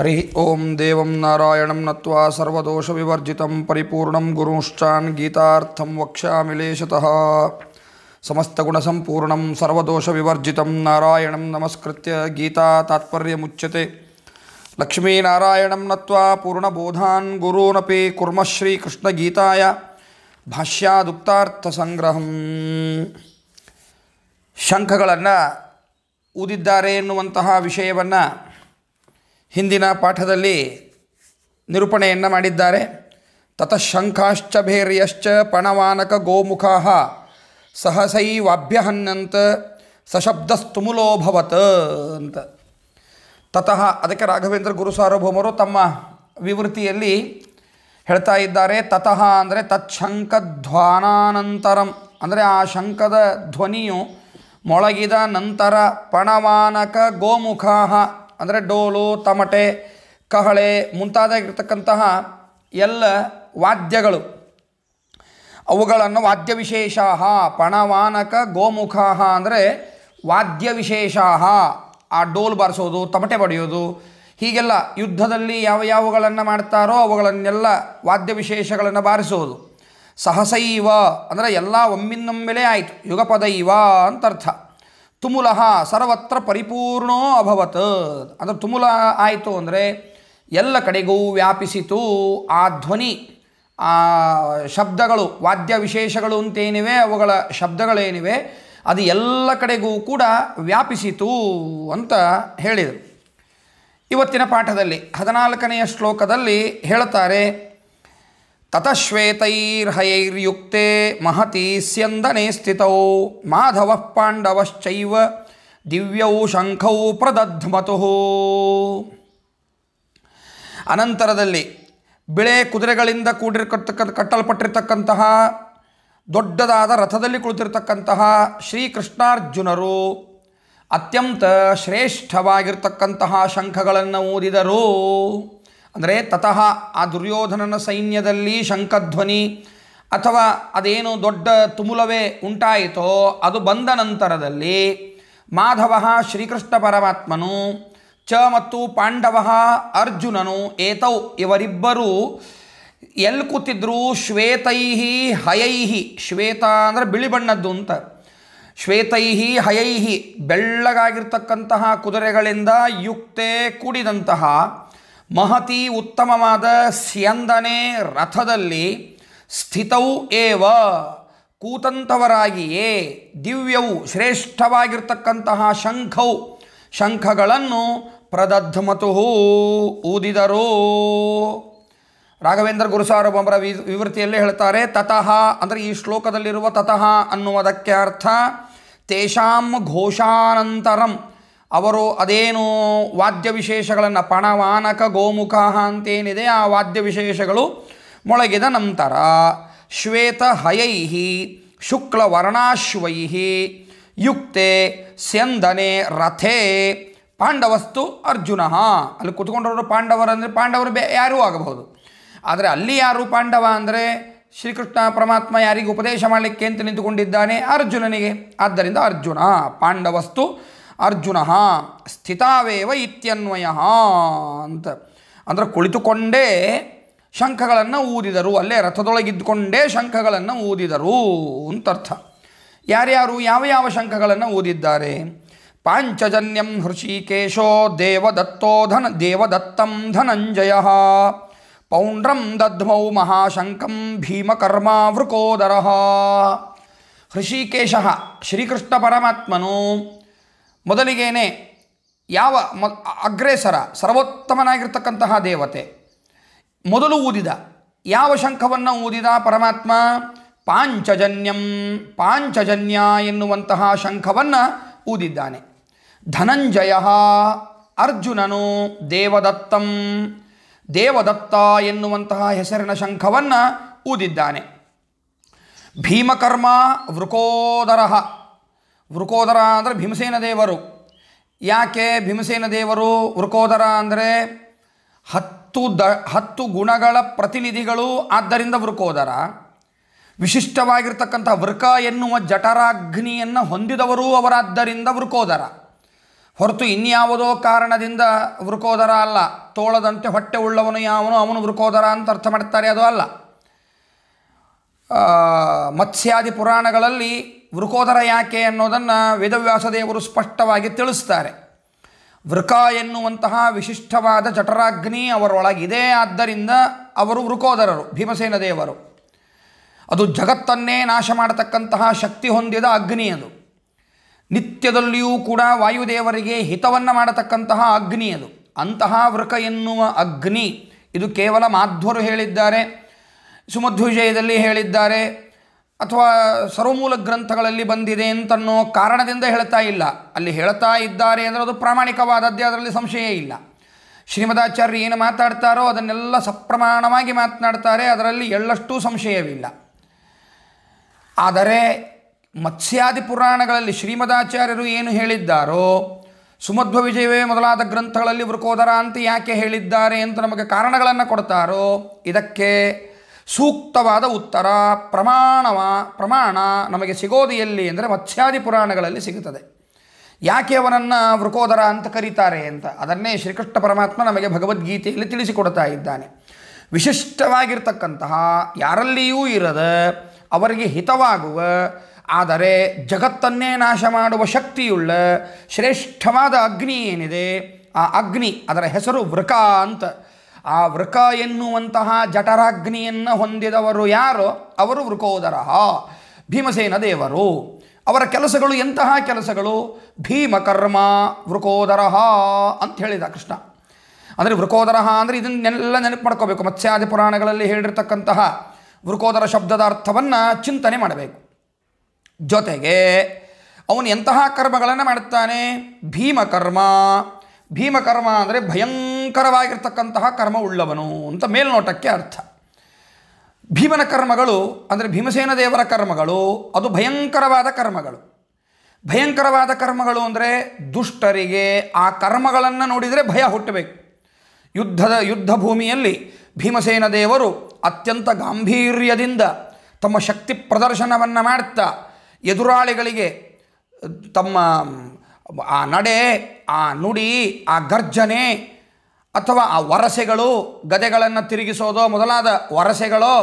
ಹರಿ ಓಂ ದೇವಂ ನಾರಾಯಣಂ ನತ್ವಾ ಸರ್ವದೋಷವಿವರ್ಜಿತಂ ಪರಿಪೂರ್ಣಂ ಗುರುಶ್ಚಾನ್ ಗೀತಾರ್ಥಂ ವಕ್ಷ್ಯಾಮಿ ಲೇಶತಃ ಸಮಸ್ತಗುಣಸಂಪೂರ್ಣಂ ಸರ್ವದೋಷವಿವರ್ಜಿತಂ ನಾರಾಯಣಂ ನಮಸ್ಕೃತ್ಯ ಗೀತಾ ತಾತ್ಪರ್ಯಮುಚ್ಯತೆ ಲಕ್ಷ್ಮೀನಾರಾಯಣಂ ನತ್ವಾ ಪೂರ್ಣಬೋಧಾನ್ ಗುರೂನಪಿ ಕುರ್ಮ ಶ್ರೀಕೃಷ್ಣಗೀತಾಯ ಭಾಷ್ಯಾದುಕ್ತಾರ್ಥಸಂಗ್ರಹಂ ಶಂಖಗಳನ್ನು ಊದಿದ್ದಾರೆ ಎನ್ನುವಂತಹ ವಿಷಯವನ್ನು ಹಿಂದಿನ ಪಾಠದಲ್ಲಿ ನಿರೂಪಣೆಯನ್ನು ಮಾಡಿದ್ದಾರೆ ತತಃ ಶಂಖಾಶ್ಚ ಭೇರ್ಯಶ್ಚ ಪಣವಾನಕ ಸಹಸೈವಾಭ್ಯಹನ್ಯಂತ ಸಹಸೈವಾಭ್ಯಹನ್ನಂತ ಸಶಬ್ದಸ್ತುಮುಲೋಭವತ್ ಅಂತ ತತಃ ಅದಕ್ಕೆ ರಾಘವೇಂದ್ರ ಗುರು ಸಾರ್ವಭೌಮರು ತಮ್ಮ ವಿವೃತ್ತಿಯಲ್ಲಿ ಹೇಳ್ತಾ ಇದ್ದಾರೆ ತತಃ ಅಂದರೆ ತತ್ಶಂಕಧ್ವಾನಾನಂತರಂ ಅಂದರೆ ಆ ಶಂಕದ ಧ್ವನಿಯು ಮೊಳಗಿದ ನಂತರ ಪಣವಾನಕ ಗೋಮುಖಾಹ ಅಂದರೆ ಡೋಲು ತಮಟೆ ಕಹಳೆ ಮುಂತಾದಾಗಿರ್ತಕ್ಕಂತಹ ಎಲ್ಲ ವಾದ್ಯಗಳು ಅವುಗಳನ್ನು ವಾದ್ಯ ವಿಶೇಷ ಪಣವಾನಕ ಗೋಮುಖ ಅಂದರೆ ವಾದ್ಯ ವಿಶೇಷ ಆ ಡೋಲ್ ಬಾರಿಸೋದು ತಮಟೆ ಬಡಿಯೋದು ಹೀಗೆಲ್ಲ ಯುದ್ಧದಲ್ಲಿ ಯಾವ ಯಾವಗಳನ್ನು ಮಾಡ್ತಾರೋ ಅವುಗಳನ್ನೆಲ್ಲ ವಾದ್ಯ ವಿಶೇಷಗಳನ್ನು ಬಾರಿಸೋದು ಸಹಸೈವ ಅಂದರೆ ಎಲ್ಲ ಒಮ್ಮಿನ್ನೊಮ್ಮೆಲೇ ಆಯಿತು ಯುಗಪದೈವ ಅಂತ ಅರ್ಥ ತುಮುಲ ಸರ್ವತ್ರ ಪರಿಪೂರ್ಣೋ ಅಭವತ್ ಅಂದರೆ ತುಮುಲ ಆಯಿತು ಅಂದರೆ ಎಲ್ಲ ಕಡೆಗೂ ವ್ಯಾಪಿಸಿತು ಆ ಧ್ವನಿ ಆ ಶಬ್ದಗಳು ವಾದ್ಯ ವಿಶೇಷಗಳು ಅಂತೇನಿವೆ ಅವುಗಳ ಶಬ್ದಗಳೇನಿವೆ ಅದು ಎಲ್ಲ ಕಡೆಗೂ ಕೂಡ ವ್ಯಾಪಿಸಿತು ಅಂತ ಹೇಳಿದರು ಇವತ್ತಿನ ಪಾಠದಲ್ಲಿ ಹದಿನಾಲ್ಕನೆಯ ಶ್ಲೋಕದಲ್ಲಿ ಹೇಳ್ತಾರೆ ತತಶ್ವೇತೈರ್ಹಯೈರ್ಯುಕ್ತೆ ಮಹತಿ ಸ್ಯಂದನೆ ಸ್ಥಿತೌ ಮಾಧವ ಪಾಂಡವಶ್ಚೈವ ದಿವ್ಯೌ ಶಂಖೌ ಪ್ರದಧ್ಮತು ಅನಂತರದಲ್ಲಿ ಬಿಳೆ ಕುದುರೆಗಳಿಂದ ಕೂಡಿರ್ತಕ್ಕಂಥ ಕಟ್ಟಲ್ಪಟ್ಟಿರ್ತಕ್ಕಂತಹ ದೊಡ್ಡದಾದ ರಥದಲ್ಲಿ ಕುಳಿತಿರ್ತಕ್ಕಂತಹ ಶ್ರೀಕೃಷ್ಣಾರ್ಜುನರು ಅತ್ಯಂತ ಶ್ರೇಷ್ಠವಾಗಿರ್ತಕ್ಕಂತಹ ಶಂಖಗಳನ್ನು ಊದಿದರು ಅಂದರೆ ತತಃ ಆ ದುರ್ಯೋಧನನ ಸೈನ್ಯದಲ್ಲಿ ಶಂಖಧ್ವನಿ ಅಥವಾ ಅದೇನು ದೊಡ್ಡ ತುಮುಲವೇ ಉಂಟಾಯಿತೋ ಅದು ಬಂದ ನಂತರದಲ್ಲಿ ಮಾಧವ ಶ್ರೀಕೃಷ್ಣ ಪರಮಾತ್ಮನು ಚ ಮತ್ತು ಪಾಂಡವ ಅರ್ಜುನನು ಏತೌ ಇವರಿಬ್ಬರೂ ಎಲ್ಲಿ ಕೂತಿದ್ರು ಶ್ವೇತೈಹಿ ಹಯೈಹಿ ಶ್ವೇತ ಅಂದರೆ ಬಿಳಿ ಬಣ್ಣದ್ದು ಅಂತ ಶ್ವೇತೈಹಿ ಹಯೈಹಿ ಬೆಳ್ಳಗಾಗಿರ್ತಕ್ಕಂತಹ ಕುದುರೆಗಳಿಂದ ಯುಕ್ತೆ ಕೂಡಿದಂತಹ ಮಹತಿ ಉತ್ತಮವಾದ ಸ್ಯಂದನೆ ರಥದಲ್ಲಿ ಸ್ಥಿತವು ಏವ ಕೂತಂತವರಾಗಿಯೇ ದಿವ್ಯವು ಶ್ರೇಷ್ಠವಾಗಿರ್ತಕ್ಕಂತಹ ಶಂಖವು ಶಂಖಗಳನ್ನು ಪ್ರದಧ್ಮತು ಊದಿದರು ರಾಘವೇಂದ್ರ ಗುರುಸಾರ ವಿ ವಿವೃತ್ತಿಯಲ್ಲಿ ಹೇಳ್ತಾರೆ ತತಃ ಅಂದರೆ ಈ ಶ್ಲೋಕದಲ್ಲಿರುವ ತತಃ ಅನ್ನುವುದಕ್ಕೆ ಅರ್ಥ ತೇಷಾಂ ಘೋಷಾನಂತರಂ ಅವರು ಅದೇನು ವಾದ್ಯ ವಿಶೇಷಗಳನ್ನು ಪಣವಾನಕ ಗೋಮುಖ ಅಂತೇನಿದೆ ಆ ವಾದ್ಯ ವಿಶೇಷಗಳು ಮೊಳಗಿದ ನಂತರ ಶ್ವೇತ ಹಯೈಹಿ ಶುಕ್ಲ ವರ್ಣಾಶ್ವೈಹಿ ಯುಕ್ತೆ ಸ್ಯಂದನೆ ರಥೇ ಪಾಂಡವಸ್ತು ಅರ್ಜುನ ಅಲ್ಲಿ ಕುತ್ಕೊಂಡವರು ಪಾಂಡವರಂದರೆ ಪಾಂಡವರು ಬೇ ಯಾರೂ ಆಗಬಹುದು ಆದರೆ ಅಲ್ಲಿ ಯಾರು ಪಾಂಡವ ಅಂದರೆ ಶ್ರೀಕೃಷ್ಣ ಪರಮಾತ್ಮ ಯಾರಿಗೆ ಉಪದೇಶ ಮಾಡಲಿಕ್ಕೆ ಅಂತ ನಿಂತುಕೊಂಡಿದ್ದಾನೆ ಅರ್ಜುನನಿಗೆ ಆದ್ದರಿಂದ ಅರ್ಜುನ ಪಾಂಡವಸ್ತು ಅರ್ಜುನ ಸ್ಥಿತಾವೇವ ಇತ್ಯನ್ವಯ ಅಂತ ಅಂದರೆ ಕುಳಿತುಕೊಂಡೇ ಶಂಖಗಳನ್ನು ಊದಿದರು ಅಲ್ಲೇ ರಥದೊಳಗಿದ್ದುಕೊಂಡೇ ಶಂಖಗಳನ್ನು ಊದಿದರು ಅಂತರ್ಥ ಯಾರ್ಯಾರು ಯಾವ ಯಾವ ಶಂಖಗಳನ್ನು ಊದಿದ್ದಾರೆ ಪಾಂಚಜನ್ಯಂ ಹೃಷಿಕೇಶೋ ದೇವದತ್ತೋ ಧನ ದೇವದತ್ತಂ ಧನಂಜಯ ಪೌಂಡ್ರಂ ದಧ್ಮೌ ಮಹಾಶಂಕಂ ಭೀಮಕರ್ಮಾವೃಕೋದರ ಹೃಷಿಕೇಶ ಶ್ರೀಕೃಷ್ಣ ಪರಮಾತ್ಮನು ಮೊದಲಿಗೇನೆ ಯಾವ ಮ ಅಗ್ರೇಸರ ಸರ್ವೋತ್ತಮನಾಗಿರ್ತಕ್ಕಂತಹ ದೇವತೆ ಮೊದಲು ಊದಿದ ಯಾವ ಶಂಖವನ್ನು ಊದಿದ ಪರಮಾತ್ಮ ಪಾಂಚಜನ್ಯಂ ಪಾಂಚಜನ್ಯ ಎನ್ನುವಂತಹ ಶಂಖವನ್ನು ಊದಿದ್ದಾನೆ ಧನಂಜಯ ಅರ್ಜುನನು ದೇವದತ್ತಂ ದೇವದತ್ತ ಎನ್ನುವಂತಹ ಹೆಸರಿನ ಶಂಖವನ್ನು ಊದಿದ್ದಾನೆ ಭೀಮಕರ್ಮ ವೃಕೋದರ ವೃಕೋದರ ಅಂದರೆ ಭೀಮಸೇನ ದೇವರು ಯಾಕೆ ಭೀಮಸೇನ ದೇವರು ವೃಕೋದರ ಅಂದರೆ ಹತ್ತು ದ ಹತ್ತು ಗುಣಗಳ ಪ್ರತಿನಿಧಿಗಳು ಆದ್ದರಿಂದ ವೃಕೋದರ ವಿಶಿಷ್ಟವಾಗಿರ್ತಕ್ಕಂಥ ವೃಕ ಎನ್ನುವ ಜಠರಾಗ್ನಿಯನ್ನು ಹೊಂದಿದವರು ಅವರಾದ್ದರಿಂದ ವೃಕೋದರ ಹೊರತು ಇನ್ಯಾವುದೋ ಕಾರಣದಿಂದ ವೃಕೋದರ ಅಲ್ಲ ತೋಳದಂತೆ ಹೊಟ್ಟೆ ಉಳ್ಳವನು ಯಾವನು ಅವನು ವೃಕೋದರ ಅಂತ ಅರ್ಥ ಮಾಡ್ತಾರೆ ಅದು ಅಲ್ಲ ಮತ್ಸ್ಯಾದಿ ಪುರಾಣಗಳಲ್ಲಿ ವೃಕೋದರ ಯಾಕೆ ಅನ್ನೋದನ್ನು ವೇದವ್ಯಾಸದೇವರು ಸ್ಪಷ್ಟವಾಗಿ ತಿಳಿಸ್ತಾರೆ ವೃಕ ಎನ್ನುವಂತಹ ವಿಶಿಷ್ಟವಾದ ಜಠರಾಗ್ನಿ ಅವರೊಳಗಿದೆ ಆದ್ದರಿಂದ ಅವರು ವೃಕೋದರರು ಭೀಮಸೇನ ದೇವರು ಅದು ಜಗತ್ತನ್ನೇ ನಾಶ ಮಾಡತಕ್ಕಂತಹ ಶಕ್ತಿ ಹೊಂದಿದ ಅಗ್ನಿ ಅದು ನಿತ್ಯದಲ್ಲಿಯೂ ಕೂಡ ವಾಯುದೇವರಿಗೆ ಹಿತವನ್ನು ಮಾಡತಕ್ಕಂತಹ ಅಗ್ನಿ ಅದು ಅಂತಹ ವೃಕ ಎನ್ನುವ ಅಗ್ನಿ ಇದು ಕೇವಲ ಮಾಧ್ವರು ಹೇಳಿದ್ದಾರೆ ಸುಮಧ್ವಿಜಯದಲ್ಲಿ ಹೇಳಿದ್ದಾರೆ ಅಥವಾ ಸರ್ವಮೂಲ ಗ್ರಂಥಗಳಲ್ಲಿ ಬಂದಿದೆ ಅಂತನ್ನೋ ಕಾರಣದಿಂದ ಹೇಳ್ತಾ ಇಲ್ಲ ಅಲ್ಲಿ ಹೇಳ್ತಾ ಇದ್ದಾರೆ ಅಂದರೆ ಅದು ಪ್ರಾಮಾಣಿಕವಾದದ್ದೇ ಅದರಲ್ಲಿ ಸಂಶಯ ಇಲ್ಲ ಶ್ರೀಮದಾಚಾರ್ಯ ಏನು ಮಾತಾಡ್ತಾರೋ ಅದನ್ನೆಲ್ಲ ಸಪ್ರಮಾಣವಾಗಿ ಮಾತನಾಡ್ತಾರೆ ಅದರಲ್ಲಿ ಎಳ್ಳಷ್ಟೂ ಸಂಶಯವಿಲ್ಲ ಆದರೆ ಮತ್ಸ್ಯಾದಿ ಪುರಾಣಗಳಲ್ಲಿ ಶ್ರೀಮದಾಚಾರ್ಯರು ಏನು ಹೇಳಿದ್ದಾರೋ ಸುಮಧ್ವ ವಿಜಯವೇ ಮೊದಲಾದ ಗ್ರಂಥಗಳಲ್ಲಿ ವೃಕೋದರ ಅಂತ ಯಾಕೆ ಹೇಳಿದ್ದಾರೆ ಅಂತ ನಮಗೆ ಕಾರಣಗಳನ್ನು ಕೊಡ್ತಾರೋ ಇದಕ್ಕೆ ಸೂಕ್ತವಾದ ಉತ್ತರ ಪ್ರಮಾಣವ ಪ್ರಮಾಣ ನಮಗೆ ಸಿಗೋದು ಎಲ್ಲಿ ಅಂದರೆ ಮತ್ಸ್ಯಾದಿ ಪುರಾಣಗಳಲ್ಲಿ ಸಿಗುತ್ತದೆ ಯಾಕೆ ಅವನನ್ನು ವೃಕೋದರ ಅಂತ ಕರೀತಾರೆ ಅಂತ ಅದನ್ನೇ ಶ್ರೀಕೃಷ್ಣ ಪರಮಾತ್ಮ ನಮಗೆ ಭಗವದ್ಗೀತೆಯಲ್ಲಿ ತಿಳಿಸಿಕೊಡ್ತಾ ಇದ್ದಾನೆ ವಿಶಿಷ್ಟವಾಗಿರ್ತಕ್ಕಂತಹ ಯಾರಲ್ಲಿಯೂ ಇರದ ಅವರಿಗೆ ಹಿತವಾಗುವ ಆದರೆ ಜಗತ್ತನ್ನೇ ನಾಶ ಮಾಡುವ ಶಕ್ತಿಯುಳ್ಳ ಶ್ರೇಷ್ಠವಾದ ಅಗ್ನಿ ಏನಿದೆ ಆ ಅಗ್ನಿ ಅದರ ಹೆಸರು ವೃಕ ಅಂತ ಆ ವೃಕ ಎನ್ನುವಂತಹ ಜಠರಾಗ್ನಿಯನ್ನು ಹೊಂದಿದವರು ಯಾರು ಅವರು ವೃಕೋದರ ಭೀಮಸೇನ ದೇವರು ಅವರ ಕೆಲಸಗಳು ಎಂತಹ ಕೆಲಸಗಳು ಭೀಮಕರ್ಮ ವೃಕೋದರಹ ಅಂತ ಹೇಳಿದ ಕೃಷ್ಣ ಅಂದರೆ ವೃಕೋದರಹ ಅಂದರೆ ಇದನ್ನೆಲ್ಲ ನೆನಪು ಮಾಡ್ಕೋಬೇಕು ಮತ್ಸ್ಯಾದಿ ಪುರಾಣಗಳಲ್ಲಿ ಹೇಳಿರ್ತಕ್ಕಂತಹ ವೃಕೋದರ ಶಬ್ದದ ಅರ್ಥವನ್ನು ಚಿಂತನೆ ಮಾಡಬೇಕು ಜೊತೆಗೆ ಅವನು ಎಂತಹ ಕರ್ಮಗಳನ್ನು ಮಾಡುತ್ತಾನೆ ಭೀಮಕರ್ಮ ಭೀಮಕರ್ಮ ಅಂದರೆ ಭಯಂ ಭಯಂಕರವಾಗಿರ್ತಕ್ಕಂತಹ ಉಳ್ಳವನು ಅಂತ ಮೇಲ್ನೋಟಕ್ಕೆ ಅರ್ಥ ಭೀಮನ ಕರ್ಮಗಳು ಅಂದರೆ ಭೀಮಸೇನ ದೇವರ ಕರ್ಮಗಳು ಅದು ಭಯಂಕರವಾದ ಕರ್ಮಗಳು ಭಯಂಕರವಾದ ಕರ್ಮಗಳು ಅಂದರೆ ದುಷ್ಟರಿಗೆ ಆ ಕರ್ಮಗಳನ್ನು ನೋಡಿದರೆ ಭಯ ಹುಟ್ಟಬೇಕು ಯುದ್ಧದ ಯುದ್ಧ ಭೂಮಿಯಲ್ಲಿ ಭೀಮಸೇನ ದೇವರು ಅತ್ಯಂತ ಗಾಂಭೀರ್ಯದಿಂದ ತಮ್ಮ ಶಕ್ತಿ ಪ್ರದರ್ಶನವನ್ನು ಮಾಡ್ತಾ ಎದುರಾಳಿಗಳಿಗೆ ತಮ್ಮ ಆ ನಡೆ ಆ ನುಡಿ ಆ ಗರ್ಜನೆ ಅಥವಾ ಆ ವರಸೆಗಳು ಗದೆಗಳನ್ನು ತಿರುಗಿಸೋದೋ ಮೊದಲಾದ ವರಸೆಗಳೋ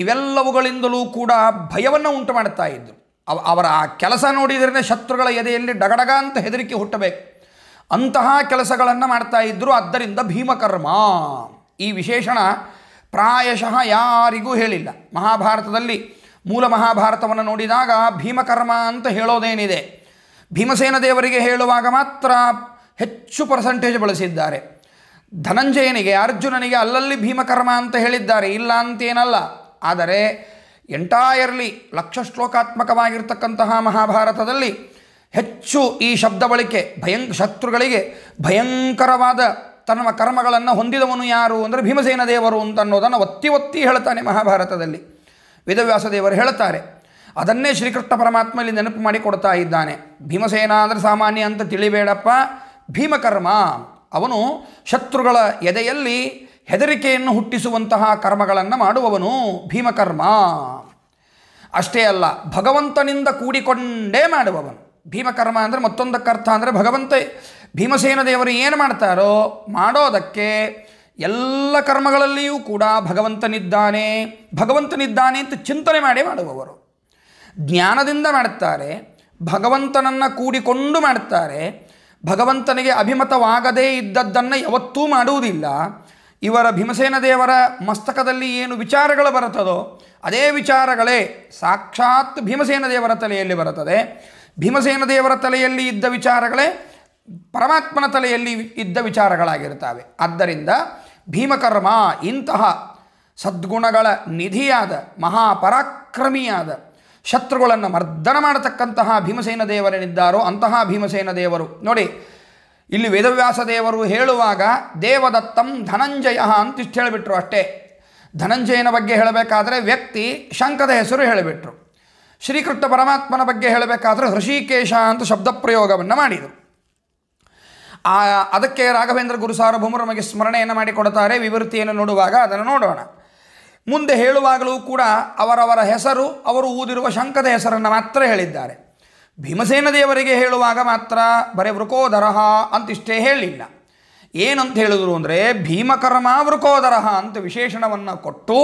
ಇವೆಲ್ಲವುಗಳಿಂದಲೂ ಕೂಡ ಭಯವನ್ನು ಉಂಟು ಮಾಡುತ್ತಾ ಇದ್ದರು ಅವರ ಆ ಕೆಲಸ ನೋಡಿದರೆ ಶತ್ರುಗಳ ಎದೆಯಲ್ಲಿ ಡಗಡಗ ಅಂತ ಹೆದರಿಕೆ ಹುಟ್ಟಬೇಕು ಅಂತಹ ಕೆಲಸಗಳನ್ನು ಮಾಡ್ತಾ ಇದ್ದರು ಆದ್ದರಿಂದ ಭೀಮಕರ್ಮ ಈ ವಿಶೇಷಣ ಪ್ರಾಯಶಃ ಯಾರಿಗೂ ಹೇಳಿಲ್ಲ ಮಹಾಭಾರತದಲ್ಲಿ ಮೂಲ ಮಹಾಭಾರತವನ್ನು ನೋಡಿದಾಗ ಭೀಮಕರ್ಮ ಅಂತ ಹೇಳೋದೇನಿದೆ ಭೀಮಸೇನ ದೇವರಿಗೆ ಹೇಳುವಾಗ ಮಾತ್ರ ಹೆಚ್ಚು ಪರ್ಸೆಂಟೇಜ್ ಬಳಸಿದ್ದಾರೆ ಧನಂಜಯನಿಗೆ ಅರ್ಜುನನಿಗೆ ಅಲ್ಲಲ್ಲಿ ಭೀಮಕರ್ಮ ಅಂತ ಹೇಳಿದ್ದಾರೆ ಇಲ್ಲ ಅಂತೇನಲ್ಲ ಆದರೆ ಎಂಟಾಯರ್ಲಿ ಲಕ್ಷ ಶ್ಲೋಕಾತ್ಮಕವಾಗಿರ್ತಕ್ಕಂತಹ ಮಹಾಭಾರತದಲ್ಲಿ ಹೆಚ್ಚು ಈ ಶಬ್ದ ಬಳಕೆ ಭಯಂ ಶತ್ರುಗಳಿಗೆ ಭಯಂಕರವಾದ ತನ್ನ ಕರ್ಮಗಳನ್ನು ಹೊಂದಿದವನು ಯಾರು ಅಂದರೆ ಭೀಮಸೇನ ದೇವರು ಅಂತ ಅನ್ನೋದನ್ನು ಒತ್ತಿ ಒತ್ತಿ ಹೇಳ್ತಾನೆ ಮಹಾಭಾರತದಲ್ಲಿ ವೇದವ್ಯಾಸ ದೇವರು ಹೇಳ್ತಾರೆ ಅದನ್ನೇ ಶ್ರೀಕೃಷ್ಣ ಪರಮಾತ್ಮ ಇಲ್ಲಿ ನೆನಪು ಮಾಡಿಕೊಡ್ತಾ ಇದ್ದಾನೆ ಭೀಮಸೇನ ಅಂದರೆ ಸಾಮಾನ್ಯ ಅಂತ ತಿಳಿಬೇಡಪ್ಪ ಭೀಮಕರ್ಮ ಅವನು ಶತ್ರುಗಳ ಎದೆಯಲ್ಲಿ ಹೆದರಿಕೆಯನ್ನು ಹುಟ್ಟಿಸುವಂತಹ ಕರ್ಮಗಳನ್ನು ಮಾಡುವವನು ಭೀಮಕರ್ಮ ಅಷ್ಟೇ ಅಲ್ಲ ಭಗವಂತನಿಂದ ಕೂಡಿಕೊಂಡೇ ಮಾಡುವವನು ಭೀಮಕರ್ಮ ಅಂದರೆ ಮತ್ತೊಂದಕ್ಕೆ ಅರ್ಥ ಅಂದರೆ ಭಗವಂತ ಭೀಮಸೇನ ದೇವರು ಏನು ಮಾಡ್ತಾರೋ ಮಾಡೋದಕ್ಕೆ ಎಲ್ಲ ಕರ್ಮಗಳಲ್ಲಿಯೂ ಕೂಡ ಭಗವಂತನಿದ್ದಾನೆ ಭಗವಂತನಿದ್ದಾನೆ ಅಂತ ಚಿಂತನೆ ಮಾಡಿ ಮಾಡುವವರು ಜ್ಞಾನದಿಂದ ಮಾಡುತ್ತಾರೆ ಭಗವಂತನನ್ನು ಕೂಡಿಕೊಂಡು ಮಾಡುತ್ತಾರೆ ಭಗವಂತನಿಗೆ ಅಭಿಮತವಾಗದೇ ಇದ್ದದ್ದನ್ನು ಯಾವತ್ತೂ ಮಾಡುವುದಿಲ್ಲ ಇವರ ಭೀಮಸೇನ ದೇವರ ಮಸ್ತಕದಲ್ಲಿ ಏನು ವಿಚಾರಗಳು ಬರುತ್ತದೋ ಅದೇ ವಿಚಾರಗಳೇ ಸಾಕ್ಷಾತ್ ಭೀಮಸೇನ ದೇವರ ತಲೆಯಲ್ಲಿ ಬರುತ್ತದೆ ಭೀಮಸೇನ ದೇವರ ತಲೆಯಲ್ಲಿ ಇದ್ದ ವಿಚಾರಗಳೇ ಪರಮಾತ್ಮನ ತಲೆಯಲ್ಲಿ ಇದ್ದ ವಿಚಾರಗಳಾಗಿರ್ತವೆ ಆದ್ದರಿಂದ ಭೀಮಕರ್ಮ ಇಂತಹ ಸದ್ಗುಣಗಳ ನಿಧಿಯಾದ ಮಹಾಪರಾಕ್ರಮಿಯಾದ ಶತ್ರುಗಳನ್ನು ಮರ್ದನ ಮಾಡತಕ್ಕಂತಹ ಭೀಮಸೇನ ದೇವರೇನಿದ್ದಾರೋ ಅಂತಹ ಭೀಮಸೇನ ದೇವರು ನೋಡಿ ಇಲ್ಲಿ ವೇದವ್ಯಾಸ ದೇವರು ಹೇಳುವಾಗ ದೇವದತ್ತಂ ಧನಂಜಯ ಅಂತಿಷ್ಟು ಹೇಳಿಬಿಟ್ರು ಅಷ್ಟೇ ಧನಂಜಯನ ಬಗ್ಗೆ ಹೇಳಬೇಕಾದ್ರೆ ವ್ಯಕ್ತಿ ಶಂಕದ ಹೆಸರು ಹೇಳಿಬಿಟ್ರು ಶ್ರೀಕೃಷ್ಣ ಪರಮಾತ್ಮನ ಬಗ್ಗೆ ಹೇಳಬೇಕಾದ್ರೆ ಹೃಷಿಕೇಶ ಅಂತ ಶಬ್ದ ಪ್ರಯೋಗವನ್ನು ಮಾಡಿದರು ಆ ಅದಕ್ಕೆ ರಾಘವೇಂದ್ರ ಗುರುಸಾರ್ವಭೌಮರು ನಮಗೆ ಸ್ಮರಣೆಯನ್ನು ಮಾಡಿಕೊಡುತ್ತಾರೆ ವಿವೃತಿಯನ್ನು ನೋಡುವಾಗ ಅದನ್ನು ನೋಡೋಣ ಮುಂದೆ ಹೇಳುವಾಗಲೂ ಕೂಡ ಅವರವರ ಹೆಸರು ಅವರು ಊದಿರುವ ಶಂಕದ ಹೆಸರನ್ನು ಮಾತ್ರ ಹೇಳಿದ್ದಾರೆ ಭೀಮಸೇನ ದೇವರಿಗೆ ಹೇಳುವಾಗ ಮಾತ್ರ ಬರೇ ವೃಕೋದರಹ ಅಂತಿಷ್ಟೇ ಹೇಳಿಲ್ಲ ಏನಂತ ಹೇಳಿದರು ಅಂದರೆ ಭೀಮಕರ್ಮ ವೃಕೋಧರಹ ಅಂತ ವಿಶೇಷಣವನ್ನು ಕೊಟ್ಟು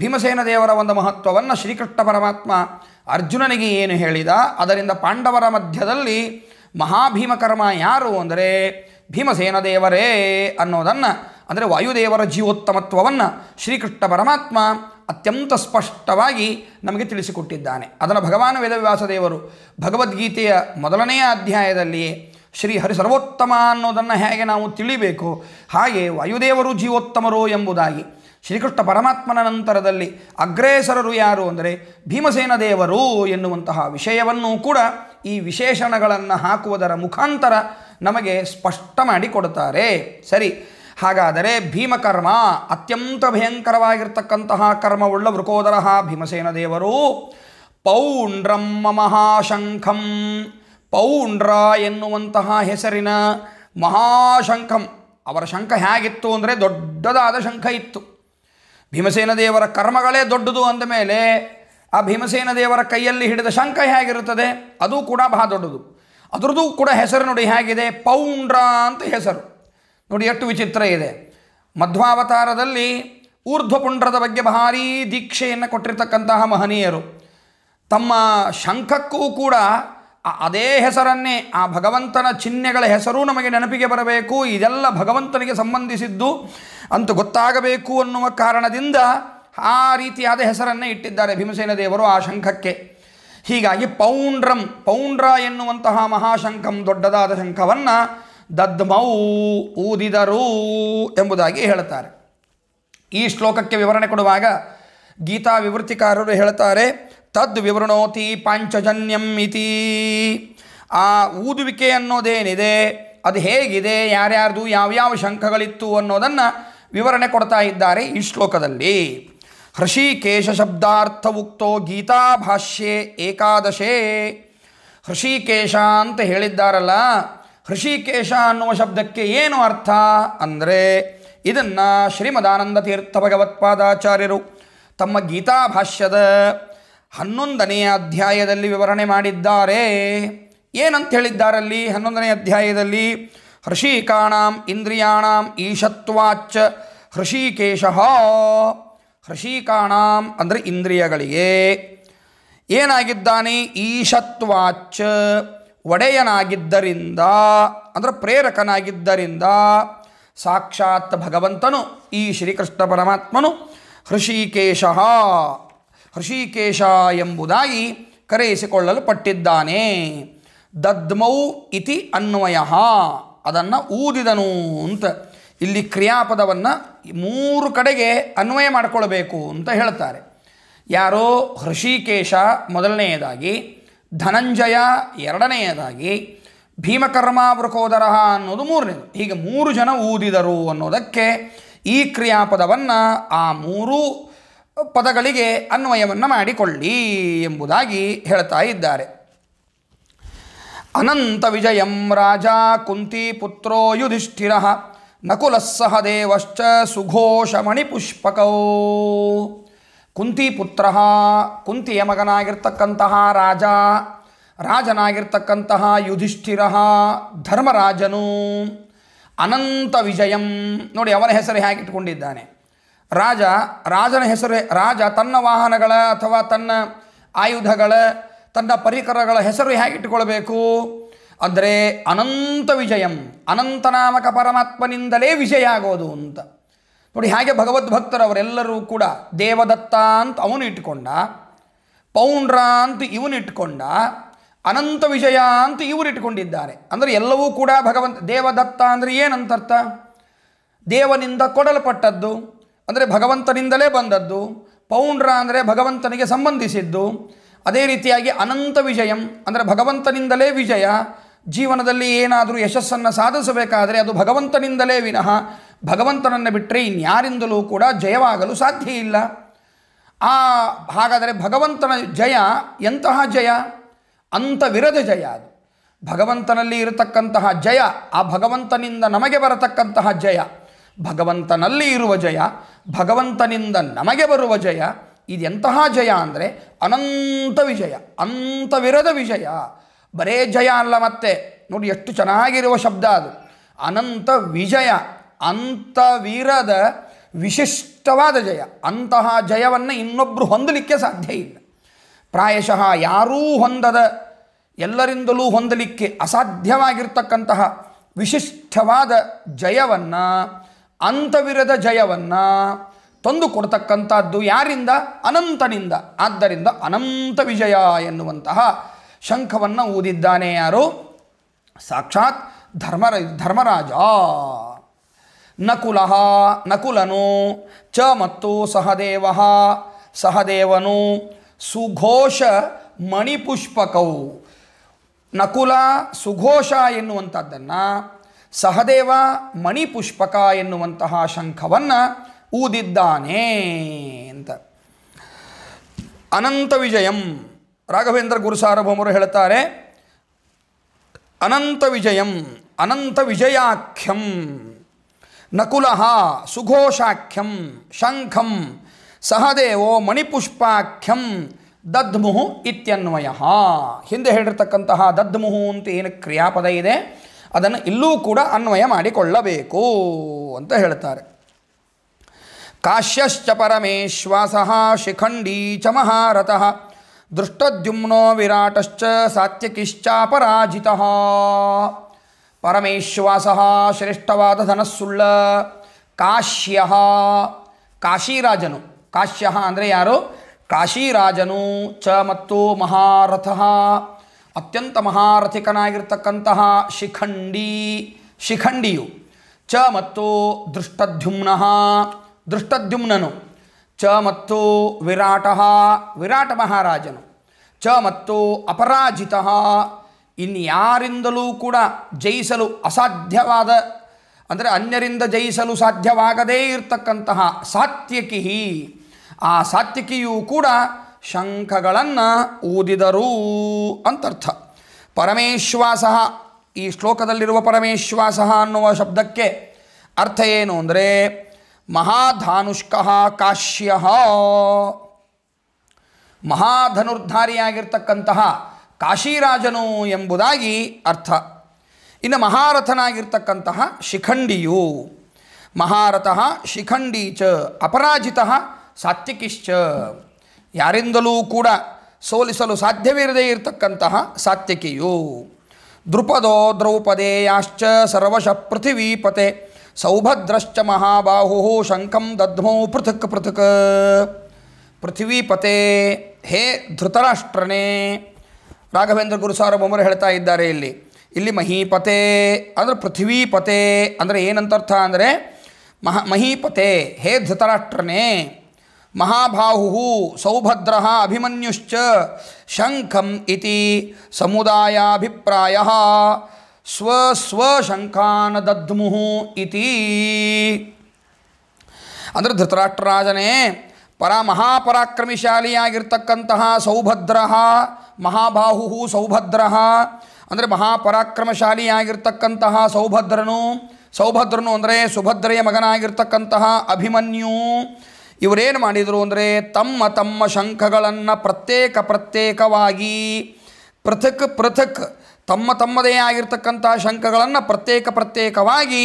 ಭೀಮಸೇನ ದೇವರ ಒಂದು ಮಹತ್ವವನ್ನು ಶ್ರೀಕೃಷ್ಣ ಪರಮಾತ್ಮ ಅರ್ಜುನನಿಗೆ ಏನು ಹೇಳಿದ ಅದರಿಂದ ಪಾಂಡವರ ಮಧ್ಯದಲ್ಲಿ ಮಹಾಭೀಮಕರ್ಮ ಯಾರು ಅಂದರೆ ಭೀಮಸೇನ ದೇವರೇ ಅನ್ನೋದನ್ನು ಅಂದರೆ ವಾಯುದೇವರ ಜೀವೋತ್ತಮತ್ವವನ್ನು ಶ್ರೀಕೃಷ್ಣ ಪರಮಾತ್ಮ ಅತ್ಯಂತ ಸ್ಪಷ್ಟವಾಗಿ ನಮಗೆ ತಿಳಿಸಿಕೊಟ್ಟಿದ್ದಾನೆ ಅದನ್ನು ಭಗವಾನ್ ದೇವರು ಭಗವದ್ಗೀತೆಯ ಮೊದಲನೆಯ ಅಧ್ಯಾಯದಲ್ಲಿಯೇ ಶ್ರೀ ಹರಿ ಸರ್ವೋತ್ತಮ ಅನ್ನೋದನ್ನು ಹೇಗೆ ನಾವು ತಿಳಿಬೇಕು ಹಾಗೆ ವಾಯುದೇವರು ಜೀವೋತ್ತಮರು ಎಂಬುದಾಗಿ ಶ್ರೀಕೃಷ್ಣ ಪರಮಾತ್ಮನ ನಂತರದಲ್ಲಿ ಅಗ್ರೇಸರರು ಯಾರು ಅಂದರೆ ಭೀಮಸೇನ ದೇವರು ಎನ್ನುವಂತಹ ವಿಷಯವನ್ನು ಕೂಡ ಈ ವಿಶೇಷಣಗಳನ್ನು ಹಾಕುವುದರ ಮುಖಾಂತರ ನಮಗೆ ಸ್ಪಷ್ಟ ಮಾಡಿಕೊಡುತ್ತಾರೆ ಸರಿ ಹಾಗಾದರೆ ಭೀಮಕರ್ಮ ಅತ್ಯಂತ ಭಯಂಕರವಾಗಿರ್ತಕ್ಕಂತಹ ಕರ್ಮವುಳ್ಳ ವೃಕೋದರಹ ಭೀಮಸೇನ ದೇವರು ಪೌಂಡ್ರಮ್ಮ ಮಹಾಶಂಖಂ ಪೌಂಡ್ರ ಎನ್ನುವಂತಹ ಹೆಸರಿನ ಮಹಾಶಂಖಂ ಅವರ ಶಂಖ ಹೇಗಿತ್ತು ಅಂದರೆ ದೊಡ್ಡದಾದ ಶಂಖ ಇತ್ತು ಭೀಮಸೇನ ದೇವರ ಕರ್ಮಗಳೇ ದೊಡ್ಡದು ಅಂದ ಮೇಲೆ ಆ ಭೀಮಸೇನ ದೇವರ ಕೈಯಲ್ಲಿ ಹಿಡಿದ ಶಂಖ ಹೇಗಿರುತ್ತದೆ ಅದು ಕೂಡ ಬಹಳ ದೊಡ್ಡದು ಅದರದ್ದು ಕೂಡ ಹೆಸರು ನೋಡಿ ಹೇಗಿದೆ ಪೌಂಡ್ರ ಅಂತ ಹೆಸರು ನೋಡಿ ಎಷ್ಟು ವಿಚಿತ್ರ ಇದೆ ಮಧ್ವಾವತಾರದಲ್ಲಿ ಊರ್ಧ್ವಪುಂಡ್ರದ ಬಗ್ಗೆ ಭಾರೀ ದೀಕ್ಷೆಯನ್ನು ಕೊಟ್ಟಿರ್ತಕ್ಕಂತಹ ಮಹನೀಯರು ತಮ್ಮ ಶಂಖಕ್ಕೂ ಕೂಡ ಅದೇ ಹೆಸರನ್ನೇ ಆ ಭಗವಂತನ ಚಿಹ್ನೆಗಳ ಹೆಸರೂ ನಮಗೆ ನೆನಪಿಗೆ ಬರಬೇಕು ಇದೆಲ್ಲ ಭಗವಂತನಿಗೆ ಸಂಬಂಧಿಸಿದ್ದು ಅಂತ ಗೊತ್ತಾಗಬೇಕು ಅನ್ನುವ ಕಾರಣದಿಂದ ಆ ರೀತಿಯಾದ ಹೆಸರನ್ನೇ ಇಟ್ಟಿದ್ದಾರೆ ಭೀಮಸೇನ ದೇವರು ಆ ಶಂಖಕ್ಕೆ ಹೀಗಾಗಿ ಪೌಂಡ್ರಂ ಪೌಂಡ್ರ ಎನ್ನುವಂತಹ ಮಹಾಶಂಖಂ ದೊಡ್ಡದಾದ ಶಂಖವನ್ನು ದದ್ಮೌ ಊದಿದರು ಎಂಬುದಾಗಿ ಹೇಳ್ತಾರೆ ಈ ಶ್ಲೋಕಕ್ಕೆ ವಿವರಣೆ ಕೊಡುವಾಗ ಗೀತಾ ವಿವೃತ್ತಿಕಾರರು ಹೇಳ್ತಾರೆ ತದ್ ವಿವೃಣೋತಿ ಪಾಂಚಜನ್ಯಂ ಇತಿ ಆ ಊದುವಿಕೆ ಅನ್ನೋದೇನಿದೆ ಅದು ಹೇಗಿದೆ ಯಾರ್ಯಾರ್ದು ಯಾವ್ಯಾವ ಶಂಖಗಳಿತ್ತು ಅನ್ನೋದನ್ನು ವಿವರಣೆ ಕೊಡ್ತಾ ಇದ್ದಾರೆ ಈ ಶ್ಲೋಕದಲ್ಲಿ ಹೃಷಿಕೇಶ ಶಬ್ದಾರ್ಥವುಕ್ತೋ ಗೀತಾ ಭಾಷ್ಯೆ ಏಕಾದಶೇ ಹೃಷಿಕೇಶ ಅಂತ ಹೇಳಿದ್ದಾರಲ್ಲ ಹೃಷಿಕೇಶ ಅನ್ನುವ ಶಬ್ದಕ್ಕೆ ಏನು ಅರ್ಥ ಅಂದರೆ ಇದನ್ನು ಶ್ರೀಮದಾನಂದ ತೀರ್ಥ ಭಗವತ್ಪಾದಾಚಾರ್ಯರು ತಮ್ಮ ಗೀತಾಭಾಷ್ಯದ ಹನ್ನೊಂದನೆಯ ಅಧ್ಯಾಯದಲ್ಲಿ ವಿವರಣೆ ಮಾಡಿದ್ದಾರೆ ಏನಂತ ಹೇಳಿದ್ದಾರಲ್ಲಿ ಹನ್ನೊಂದನೇ ಅಧ್ಯಾಯದಲ್ಲಿ ಹೃಷಿಕಾಣಾಂ ಇಂದ್ರಿಯಾಣಾಂ ಈಶತ್ವಾಚ ಹೃಷಿಕೇಶ ಹೃಷಿಕಾಣಾಂ ಅಂದರೆ ಇಂದ್ರಿಯಗಳಿಗೆ ಏನಾಗಿದ್ದಾನೆ ಈಶತ್ವಾಚ ಒಡೆಯನಾಗಿದ್ದರಿಂದ ಅಂದರೆ ಪ್ರೇರಕನಾಗಿದ್ದರಿಂದ ಸಾಕ್ಷಾತ್ ಭಗವಂತನು ಈ ಶ್ರೀಕೃಷ್ಣ ಪರಮಾತ್ಮನು ಹೃಷಿಕೇಶ ಹೃಷಿಕೇಶ ಎಂಬುದಾಗಿ ಕರೆಯಿಸಿಕೊಳ್ಳಲು ಪಟ್ಟಿದ್ದಾನೆ ದದ್ಮೌ ಇತಿ ಅನ್ವಯ ಅದನ್ನು ಊದಿದನು ಅಂತ ಇಲ್ಲಿ ಕ್ರಿಯಾಪದವನ್ನು ಮೂರು ಕಡೆಗೆ ಅನ್ವಯ ಮಾಡಿಕೊಳ್ಬೇಕು ಅಂತ ಹೇಳ್ತಾರೆ ಯಾರೋ ಹೃಷಿಕೇಶ ಮೊದಲನೆಯದಾಗಿ ಧನಂಜಯ ಎರಡನೆಯದಾಗಿ ವೃಕೋದರ ಅನ್ನೋದು ಮೂರನೇದು ಹೀಗೆ ಮೂರು ಜನ ಊದಿದರು ಅನ್ನೋದಕ್ಕೆ ಈ ಕ್ರಿಯಾಪದವನ್ನು ಆ ಮೂರೂ ಪದಗಳಿಗೆ ಅನ್ವಯವನ್ನು ಮಾಡಿಕೊಳ್ಳಿ ಎಂಬುದಾಗಿ ಹೇಳ್ತಾ ಇದ್ದಾರೆ ಅನಂತ ವಿಜಯಂ ರಾಜ ಕುಂತಿ ಪುತ್ರೋ ಯುಧಿಷ್ಠಿರ ನಕುಲಸ್ಸಹ ದೇವಶ್ಚ ಸುಘೋಷ ಮಣಿಪುಷ್ಪಕೋ ಕುಂತಿ ಪುತ್ರ ಕುಂತಿಯ ಮಗನಾಗಿರ್ತಕ್ಕಂತಹ ರಾಜ ರಾಜನಾಗಿರ್ತಕ್ಕಂತಹ ಯುಧಿಷ್ಠಿರ ಧರ್ಮರಾಜನು ಅನಂತ ವಿಜಯಂ ನೋಡಿ ಅವನ ಹೆಸರು ಹೇಗಿಟ್ಟುಕೊಂಡಿದ್ದಾನೆ ರಾಜ ರಾಜನ ಹೆಸರು ರಾಜ ತನ್ನ ವಾಹನಗಳ ಅಥವಾ ತನ್ನ ಆಯುಧಗಳ ತನ್ನ ಪರಿಕರಗಳ ಹೆಸರು ಹೇಗಿಟ್ಟುಕೊಳ್ಬೇಕು ಅಂದರೆ ಅನಂತ ವಿಜಯಂ ಅನಂತನಾಮಕ ಪರಮಾತ್ಮನಿಂದಲೇ ವಿಜಯ ಆಗೋದು ಅಂತ ನೋಡಿ ಹಾಗೆ ಭಗವದ್ಭಕ್ತರವರೆಲ್ಲರೂ ಕೂಡ ದೇವದತ್ತ ಅಂತ ಅವನು ಇಟ್ಕೊಂಡ ಪೌಂಡ್ರ ಅಂತ ಇವನು ಇಟ್ಕೊಂಡ ಅನಂತ ವಿಜಯ ಅಂತ ಇವರು ಇಟ್ಕೊಂಡಿದ್ದಾರೆ ಅಂದರೆ ಎಲ್ಲವೂ ಕೂಡ ಭಗವಂತ ದೇವದತ್ತ ಅಂದರೆ ಏನಂತರ್ಥ ದೇವನಿಂದ ಕೊಡಲ್ಪಟ್ಟದ್ದು ಅಂದರೆ ಭಗವಂತನಿಂದಲೇ ಬಂದದ್ದು ಪೌಂಡ್ರ ಅಂದರೆ ಭಗವಂತನಿಗೆ ಸಂಬಂಧಿಸಿದ್ದು ಅದೇ ರೀತಿಯಾಗಿ ಅನಂತ ವಿಜಯಂ ಅಂದರೆ ಭಗವಂತನಿಂದಲೇ ವಿಜಯ ಜೀವನದಲ್ಲಿ ಏನಾದರೂ ಯಶಸ್ಸನ್ನು ಸಾಧಿಸಬೇಕಾದರೆ ಅದು ಭಗವಂತನಿಂದಲೇ ವಿನಃ ಭಗವಂತನನ್ನು ಬಿಟ್ಟರೆ ಇನ್ಯಾರಿಂದಲೂ ಕೂಡ ಜಯವಾಗಲು ಸಾಧ್ಯ ಇಲ್ಲ ಆ ಹಾಗಾದರೆ ಭಗವಂತನ ಜಯ ಎಂತಹ ಜಯ ಅಂತವಿರದ ಜಯ ಅದು ಭಗವಂತನಲ್ಲಿ ಇರತಕ್ಕಂತಹ ಜಯ ಆ ಭಗವಂತನಿಂದ ನಮಗೆ ಬರತಕ್ಕಂತಹ ಜಯ ಭಗವಂತನಲ್ಲಿ ಇರುವ ಜಯ ಭಗವಂತನಿಂದ ನಮಗೆ ಬರುವ ಜಯ ಇದೆಂತಹ ಜಯ ಅಂದರೆ ಅನಂತ ವಿಜಯ ವಿರದ ವಿಜಯ ಬರೇ ಜಯ ಅಲ್ಲ ಮತ್ತೆ ನೋಡಿ ಎಷ್ಟು ಚೆನ್ನಾಗಿರುವ ಶಬ್ದ ಅದು ಅನಂತ ವಿಜಯ ಅಂತ ವೀರದ ವಿಶಿಷ್ಟವಾದ ಜಯ ಅಂತಹ ಜಯವನ್ನು ಇನ್ನೊಬ್ಬರು ಹೊಂದಲಿಕ್ಕೆ ಸಾಧ್ಯ ಇಲ್ಲ ಪ್ರಾಯಶಃ ಯಾರೂ ಹೊಂದದ ಎಲ್ಲರಿಂದಲೂ ಹೊಂದಲಿಕ್ಕೆ ಅಸಾಧ್ಯವಾಗಿರ್ತಕ್ಕಂತಹ ವಿಶಿಷ್ಟವಾದ ಜಯವನ್ನು ಅಂತವಿರದ ಜಯವನ್ನು ತಂದು ಕೊಡ್ತಕ್ಕಂಥದ್ದು ಯಾರಿಂದ ಅನಂತನಿಂದ ಆದ್ದರಿಂದ ಅನಂತ ವಿಜಯ ಎನ್ನುವಂತಹ ಶಂಖವನ್ನು ಊದಿದ್ದಾನೆ ಯಾರು ಸಾಕ್ಷಾತ್ ಧರ್ಮರ ಧರ್ಮರಾಜ ನಕುಲ ನಕುಲನು ಚ ಮತ್ತು ಸಹದೇವ ಸಹದೇವನು ಸುಘೋಷ ಮಣಿಪುಷ್ಪಕೌ ನಕುಲ ಸುಘೋಷ ಎನ್ನುವಂಥದ್ದನ್ನು ಸಹದೇವ ಮಣಿಪುಷ್ಪಕ ಎನ್ನುವಂತಹ ಶಂಖವನ್ನು ಊದಿದ್ದಾನೆ ಅಂತ ಅನಂತ ವಿಜಯಂ ರಾಘವೇಂದ್ರ ಗುರುಸಾರ್ವಭೌಮರು ಹೇಳ್ತಾರೆ ಅನಂತ ವಿಜಯಂ ಅನಂತ ವಿಜಯಾಖ್ಯಂ ನಕುಲಃ ಸುಘೋಷಾಖ್ಯಂ ಶಂಖಂ ಸಹದೇವೋ ಮಣಿಪುಷ್ಪಾಖ್ಯಂ ದದ್ಮುಹು ಇತ್ಯನ್ವಯ ಹಿಂದೆ ಹೇಳಿರ್ತಕ್ಕಂತಹ ದದ್ಮುಹು ಅಂತ ಏನು ಕ್ರಿಯಾಪದ ಇದೆ ಅದನ್ನು ಇಲ್ಲೂ ಕೂಡ ಅನ್ವಯ ಮಾಡಿಕೊಳ್ಳಬೇಕು ಅಂತ ಹೇಳ್ತಾರೆ ಕಾಶ್ಯಶ್ಚ ಪರಮೇಶ್ವಾಸ ಶಿಖಂಡೀ ಚ ಮಹಾರಥಃ ದೃಷ್ಟದ್ಯುಮ್ನೋ ವಿರಾಟಶ್ಚ ಸಾತ್ಯಕಿಶ್ಚಾಪರಾಜಿತ ಪರಮೇಶ್ವಾಸ ಶ್ರೇಷ್ಠವಾದ ಧನಸ್ಸುಳ್ಳ ಕಾಶ್ಯ ಕಾಶಿರಾಜನು ಕಾಶ್ಯ ಅಂದರೆ ಯಾರು ಕಾಶಿರಾಜನು ಚ ಮತ್ತು ಮಹಾರಥ ಅತ್ಯಂತ ಮಹಾರಥಿಕನಾಗಿರ್ತಕ್ಕಂತಹ ಶಿಖಂಡಿ ಶಿಖಂಡಿಯು ಚ ಮತ್ತು ದೃಷ್ಟದ್ಯುಮ್ನಃ ದೃಷ್ಟದ್ಯುಮ್ನನು ಚ ಮತ್ತು ವಿರಾಟ ವಿರಾಟ ಮಹಾರಾಜನು ಚ ಮತ್ತು ಅಪರಾಜಿತ ಇನ್ಯಾರಿಂದಲೂ ಕೂಡ ಜಯಿಸಲು ಅಸಾಧ್ಯವಾದ ಅಂದರೆ ಅನ್ಯರಿಂದ ಜಯಿಸಲು ಸಾಧ್ಯವಾಗದೇ ಇರತಕ್ಕಂತಹ ಸಾತ್ಯಕಿಹಿ ಆ ಸಾತ್ಯಕಿಯೂ ಕೂಡ ಶಂಖಗಳನ್ನು ಊದಿದರು ಅಂತರ್ಥ ಪರಮೇಶ್ವಾಸ ಈ ಶ್ಲೋಕದಲ್ಲಿರುವ ಪರಮೇಶ್ವಾಸ ಅನ್ನುವ ಶಬ್ದಕ್ಕೆ ಅರ್ಥ ಏನು ಅಂದರೆ ಮಹಾಧಾನುಷ್ಕಃ ಕಾಶ್ಯ ಮಹಾಧನುರ್ಧಾರಿಯಾಗಿರ್ತಕ್ಕಂತಹ ಕಾಶಿರಾಜನು ಎಂಬುದಾಗಿ ಅರ್ಥ ಇನ್ನು ಮಹಾರಥನಾಗಿರ್ತಕ್ಕಂತಹ ಶಿಖಂಡಿಯು ಮಹಾರಥ ಶಿಖಂಡಿ ಚ ಅಪರಾಜಿತ ಸಾತ್ವಿಕಿಶ್ಚ ಯಾರಿಂದಲೂ ಕೂಡ ಸೋಲಿಸಲು ಸಾಧ್ಯವಿರದೇ ಇರತಕ್ಕಂತಹ ಸಾತ್ವಿಕಿಯು ದೃಪದೋ ದ್ರೌಪದೇಯಾಶ್ಚ ಸರ್ವಶ ಪೃಥಿವೀಪತೆ ಸೌಭದ್ರಶ್ಚ ಮಹಾಬಾಹು ಶಂಖಂ ದಧ್ಮೌ ಪೃಥಕ್ ಪೃಥಕ್ ಪೃಥ್ವೀಪತೆ ಹೇ ಧೃತರಾಷ್ಟ್ರನೇ ರಾಘವೇಂದ್ರ ಗುರುಸಾರ್ವೊಮ್ಮರು ಹೇಳ್ತಾ ಇದ್ದಾರೆ ಇಲ್ಲಿ ಇಲ್ಲಿ ಮಹೀಪತೆ ಅಂದರೆ ಪೃಥ್ವೀಪತೆ ಅಂದರೆ ಏನಂತರ್ಥ ಅಂದರೆ ಮಹ ಮಹೀಪತೆ ಹೇ ಧೃತರಾಷ್ಟ್ರನೇ ಮಹಾಬಾಹು ಸೌಭದ್ರ ಅಭಿಮನ್ಯುಶ್ಚ ಶಂಖಂ ಇತಿ ಸಮುದಾಯಾಭಿಪ್ರಾಯ ಸ್ವ ಸ್ವಸ್ವಶಂಖಾನ ದದ್ಮುಹು ಇತಿ ಅಂದರೆ ಧೃತರಾಷ್ಟ್ರರಾಜನೇ ಪರ ಮಹಾಪರಾಕ್ರಮಿಶಾಲಿಯಾಗಿರ್ತಕ್ಕಂತಹ ಸೌಭದ್ರ ಮಹಾಬಾಹು ಸೌಭದ್ರ ಅಂದರೆ ಮಹಾಪರಾಕ್ರಮಶಾಲಿಯಾಗಿರ್ತಕ್ಕಂತಹ ಸೌಭದ್ರನು ಸೌಭದ್ರನು ಅಂದರೆ ಸುಭದ್ರೆಯ ಮಗನಾಗಿರ್ತಕ್ಕಂತಹ ಅಭಿಮನ್ಯು ಇವರೇನು ಮಾಡಿದರು ಅಂದರೆ ತಮ್ಮ ತಮ್ಮ ಶಂಖಗಳನ್ನು ಪ್ರತ್ಯೇಕ ಪ್ರತ್ಯೇಕವಾಗಿ ಪೃಥಕ್ ಪೃಥಕ್ ತಮ್ಮ ತಮ್ಮದೇ ಆಗಿರ್ತಕ್ಕಂಥ ಶಂಖಗಳನ್ನು ಪ್ರತ್ಯೇಕ ಪ್ರತ್ಯೇಕವಾಗಿ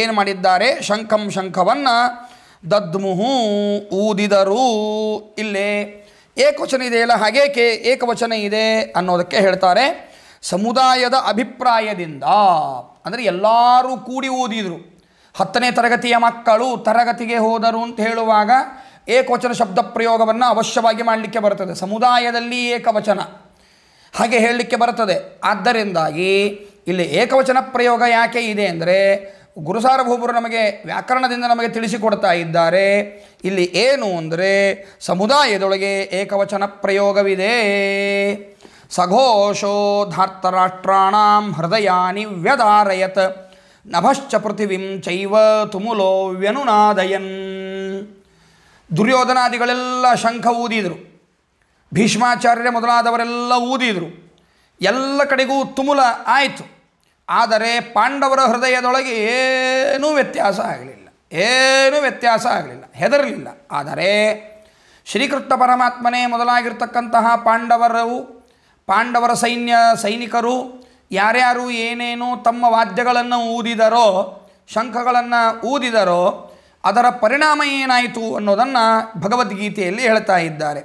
ಏನು ಮಾಡಿದ್ದಾರೆ ಶಂಖಂ ಶಂಖವನ್ನು ದದ್ಮುಹು ಊದಿದರು ಇಲ್ಲೇ ಏಕವಚನ ಇದೆಯಲ್ಲ ಹಾಗೇಕೆ ಏಕವಚನ ಇದೆ ಅನ್ನೋದಕ್ಕೆ ಹೇಳ್ತಾರೆ ಸಮುದಾಯದ ಅಭಿಪ್ರಾಯದಿಂದ ಅಂದರೆ ಎಲ್ಲರೂ ಕೂಡಿ ಓದಿದರು ಹತ್ತನೇ ತರಗತಿಯ ಮಕ್ಕಳು ತರಗತಿಗೆ ಹೋದರು ಅಂತ ಹೇಳುವಾಗ ಏಕವಚನ ಶಬ್ದ ಪ್ರಯೋಗವನ್ನು ಅವಶ್ಯವಾಗಿ ಮಾಡಲಿಕ್ಕೆ ಬರ್ತದೆ ಸಮುದಾಯದಲ್ಲಿ ಏಕವಚನ ಹಾಗೆ ಹೇಳಲಿಕ್ಕೆ ಬರುತ್ತದೆ ಆದ್ದರಿಂದಾಗಿ ಇಲ್ಲಿ ಏಕವಚನ ಪ್ರಯೋಗ ಯಾಕೆ ಇದೆ ಅಂದರೆ ಗುರುಸಾರಭೂಬರು ನಮಗೆ ವ್ಯಾಕರಣದಿಂದ ನಮಗೆ ತಿಳಿಸಿಕೊಡ್ತಾ ಇದ್ದಾರೆ ಇಲ್ಲಿ ಏನು ಅಂದರೆ ಸಮುದಾಯದೊಳಗೆ ಏಕವಚನ ಪ್ರಯೋಗವಿದೆ ಸಘೋಷೋ ಹೃದಯ ಹೃದಯಾನಿ ವ್ಯದಾರಯತ್ ನಭಶ್ಚ ಪೃಥಿವಿಂ ಚೈವ ತುಮುಲೋ ವ್ಯನುನಾದಯನ್ ದುರ್ಯೋಧನಾದಿಗಳೆಲ್ಲ ಶಂಖ ಊದಿದರು ಭೀಷ್ಮಾಚಾರ್ಯರೇ ಮೊದಲಾದವರೆಲ್ಲ ಊದಿದರು ಎಲ್ಲ ಕಡೆಗೂ ತುಮುಲ ಆಯಿತು ಆದರೆ ಪಾಂಡವರ ಹೃದಯದೊಳಗೆ ಏನೂ ವ್ಯತ್ಯಾಸ ಆಗಲಿಲ್ಲ ಏನೂ ವ್ಯತ್ಯಾಸ ಆಗಲಿಲ್ಲ ಹೆದರಲಿಲ್ಲ ಆದರೆ ಶ್ರೀಕೃಷ್ಣ ಪರಮಾತ್ಮನೇ ಮೊದಲಾಗಿರ್ತಕ್ಕಂತಹ ಪಾಂಡವರು ಪಾಂಡವರ ಸೈನ್ಯ ಸೈನಿಕರು ಯಾರ್ಯಾರು ಏನೇನು ತಮ್ಮ ವಾದ್ಯಗಳನ್ನು ಊದಿದರೋ ಶಂಖಗಳನ್ನು ಊದಿದರೋ ಅದರ ಪರಿಣಾಮ ಏನಾಯಿತು ಅನ್ನೋದನ್ನು ಭಗವದ್ಗೀತೆಯಲ್ಲಿ ಹೇಳ್ತಾ ಇದ್ದಾರೆ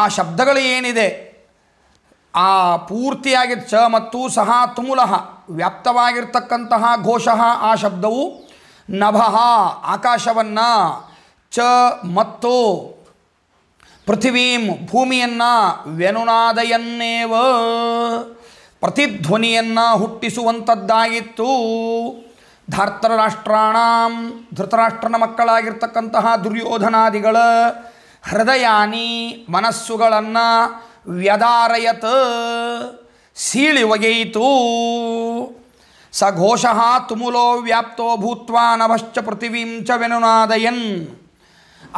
ಆ ಶಬ್ದಗಳು ಏನಿದೆ ಆ ಪೂರ್ತಿಯಾಗಿ ಚ ಮತ್ತು ಸಹ ತುಮೂಲ ವ್ಯಾಪ್ತವಾಗಿರ್ತಕ್ಕಂತಹ ಘೋಷ ಆ ಶಬ್ದವು ನಭಃ ಆಕಾಶವನ್ನು ಚ ಮತ್ತು ಪೃಥಿವೀಂ ಭೂಮಿಯನ್ನು ವ್ಯನುನಾದಯನ್ನೇವ ಪ್ರತಿಧ್ವನಿಯನ್ನು ಹುಟ್ಟಿಸುವಂಥದ್ದಾಗಿತ್ತು ಧಾರ್ತರಾಷ್ಟ್ರಾಣ ಧೃತರಾಷ್ಟ್ರನ ಮಕ್ಕಳಾಗಿರ್ತಕ್ಕಂತಹ ದುರ್ಯೋಧನಾದಿಗಳ ಹೃದಯಾನಿ ಮನಸ್ಸುಗಳನ್ನು ವ್ಯದಾರಯತ್ ಸೀಳಿ ಒಗೆಯಿತು ಸ ಘೋಷ ತುಮುಲೋ ವ್ಯಾಪ್ತೋ ಭೂತ್ವ ನಭಶ್ಚ ಪೃಥಿವೀಂಚ ವೆನುನಾದಯನ್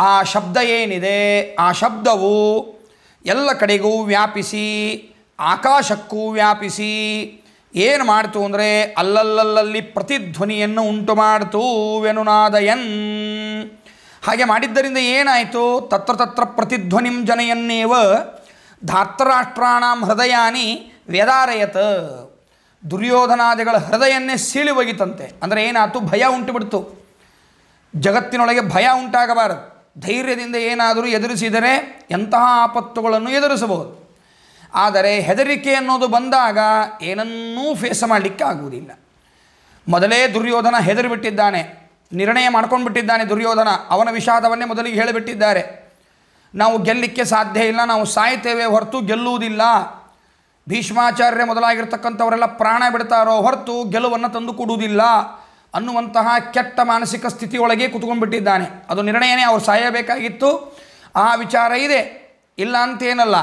ಆ ಶಬ್ದ ಏನಿದೆ ಆ ಶಬ್ದವು ಎಲ್ಲ ಕಡೆಗೂ ವ್ಯಾಪಿಸಿ ಆಕಾಶಕ್ಕೂ ವ್ಯಾಪಿಸಿ ಏನು ಮಾಡ್ತು ಅಂದರೆ ಅಲ್ಲಲ್ಲಲ್ಲಿ ಪ್ರತಿಧ್ವನಿಯನ್ನು ಉಂಟು ಮಾಡ್ತು ವೆನುನಾದಯನ್ ಹಾಗೆ ಮಾಡಿದ್ದರಿಂದ ಏನಾಯಿತು ತತ್ರ ತತ್ರ ಪ್ರತಿಧ್ವನಿಂ ಜನಯನ್ನೇವ ಧಾತ್ರರಾಷ್ಟ್ರಾಂ ಹೃದಯಾನಿ ವೇದಾರಯತ ದುರ್ಯೋಧನಾದಿಗಳ ಹೃದಯನ್ನೇ ಸೀಳಿ ಒಗಿತಂತೆ ಅಂದರೆ ಏನಾಯ್ತು ಭಯ ಉಂಟುಬಿಡ್ತು ಜಗತ್ತಿನೊಳಗೆ ಭಯ ಉಂಟಾಗಬಾರದು ಧೈರ್ಯದಿಂದ ಏನಾದರೂ ಎದುರಿಸಿದರೆ ಎಂತಹ ಆಪತ್ತುಗಳನ್ನು ಎದುರಿಸಬಹುದು ಆದರೆ ಹೆದರಿಕೆ ಅನ್ನೋದು ಬಂದಾಗ ಏನನ್ನೂ ಫೇಸ್ ಮಾಡಲಿಕ್ಕೆ ಆಗುವುದಿಲ್ಲ ಮೊದಲೇ ದುರ್ಯೋಧನ ಹೆದರಿಬಿಟ್ಟಿದ್ದಾನೆ ನಿರ್ಣಯ ಮಾಡ್ಕೊಂಡ್ಬಿಟ್ಟಿದ್ದಾನೆ ದುರ್ಯೋಧನ ಅವನ ವಿಷಾದವನ್ನೇ ಮೊದಲಿಗೆ ಹೇಳಿಬಿಟ್ಟಿದ್ದಾರೆ ನಾವು ಗೆಲ್ಲಲಿಕ್ಕೆ ಸಾಧ್ಯ ಇಲ್ಲ ನಾವು ಸಾಯ್ತೇವೆ ಹೊರತು ಗೆಲ್ಲುವುದಿಲ್ಲ ಭೀಷ್ಮಾಚಾರ್ಯ ಮೊದಲಾಗಿರ್ತಕ್ಕಂಥವರೆಲ್ಲ ಪ್ರಾಣ ಬಿಡ್ತಾರೋ ಹೊರತು ಗೆಲುವನ್ನು ತಂದು ಕೊಡುವುದಿಲ್ಲ ಅನ್ನುವಂತಹ ಕೆಟ್ಟ ಮಾನಸಿಕ ಸ್ಥಿತಿಯೊಳಗೆ ಕುತ್ಕೊಂಡ್ಬಿಟ್ಟಿದ್ದಾನೆ ಅದು ನಿರ್ಣಯನೇ ಅವರು ಸಾಯಬೇಕಾಗಿತ್ತು ಆ ವಿಚಾರ ಇದೆ ಇಲ್ಲ ಅಂತೇನಲ್ಲ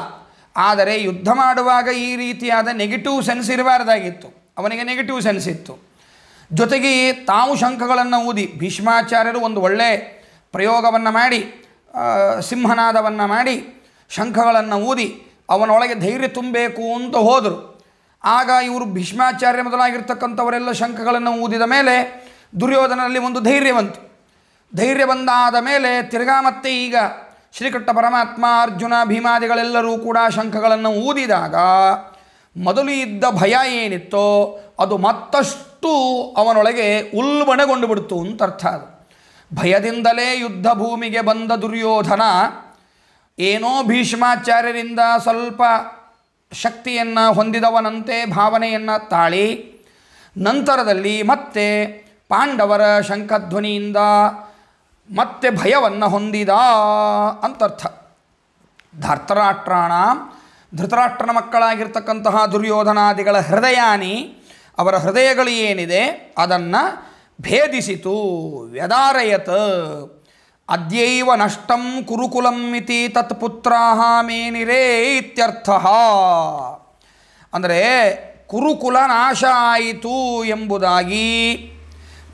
ಆದರೆ ಯುದ್ಧ ಮಾಡುವಾಗ ಈ ರೀತಿಯಾದ ನೆಗೆಟಿವ್ ಸೆನ್ಸ್ ಇರಬಾರ್ದಾಗಿತ್ತು ಅವನಿಗೆ ನೆಗೆಟಿವ್ ಸೆನ್ಸ್ ಇತ್ತು ಜೊತೆಗೆ ತಾವು ಶಂಖಗಳನ್ನು ಊದಿ ಭೀಷ್ಮಾಚಾರ್ಯರು ಒಂದು ಒಳ್ಳೆಯ ಪ್ರಯೋಗವನ್ನು ಮಾಡಿ ಸಿಂಹನಾದವನ್ನು ಮಾಡಿ ಶಂಖಗಳನ್ನು ಊದಿ ಅವನೊಳಗೆ ಧೈರ್ಯ ತುಂಬಬೇಕು ಅಂತ ಹೋದರು ಆಗ ಇವರು ಭೀಷ್ಮಾಚಾರ್ಯ ಮೊದಲಾಗಿರ್ತಕ್ಕಂಥವರೆಲ್ಲ ಶಂಖಗಳನ್ನು ಊದಿದ ಮೇಲೆ ದುರ್ಯೋಧನಲ್ಲಿ ಒಂದು ಧೈರ್ಯ ಬಂತು ಧೈರ್ಯ ಬಂದಾದ ಮೇಲೆ ತಿರ್ಗಾ ಮತ್ತೆ ಈಗ ಶ್ರೀಕೃಷ್ಣ ಪರಮಾತ್ಮ ಅರ್ಜುನ ಭೀಮಾದಿಗಳೆಲ್ಲರೂ ಕೂಡ ಶಂಖಗಳನ್ನು ಊದಿದಾಗ ಮೊದಲು ಇದ್ದ ಭಯ ಏನಿತ್ತೋ ಅದು ಮತ್ತಷ್ಟು ಅಷ್ಟು ಅವನೊಳಗೆ ಉಲ್ಬಣಗೊಂಡು ಬಿಡ್ತು ಅಂತ ಅರ್ಥ ಅದು ಭಯದಿಂದಲೇ ಯುದ್ಧ ಭೂಮಿಗೆ ಬಂದ ದುರ್ಯೋಧನ ಏನೋ ಭೀಷ್ಮಾಚಾರ್ಯರಿಂದ ಸ್ವಲ್ಪ ಶಕ್ತಿಯನ್ನು ಹೊಂದಿದವನಂತೆ ಭಾವನೆಯನ್ನು ತಾಳಿ ನಂತರದಲ್ಲಿ ಮತ್ತೆ ಪಾಂಡವರ ಶಂಖಧ್ವನಿಯಿಂದ ಮತ್ತೆ ಭಯವನ್ನು ಹೊಂದಿದ ಅಂತರ್ಥ ಧರ್ತರಾಷ್ಟ್ರಾಣ ಧೃತರಾಷ್ಟ್ರನ ಮಕ್ಕಳಾಗಿರ್ತಕ್ಕಂತಹ ದುರ್ಯೋಧನಾದಿಗಳ ಹೃದಯಾನಿ ಅವರ ಹೃದಯಗಳು ಏನಿದೆ ಅದನ್ನು ಭೇದಿಸಿತು ವ್ಯದಾರಯತ್ ಅದ್ಯೈವ ನಷ್ಟಂ ಕುರುಕುಲಂ ಇತಿ ತತ್ಪುತ್ರಾಹ ಮೇನಿರೇ ಇತ್ಯರ್ಥ ಅಂದರೆ ಕುರುಕುಲ ನಾಶ ಆಯಿತು ಎಂಬುದಾಗಿ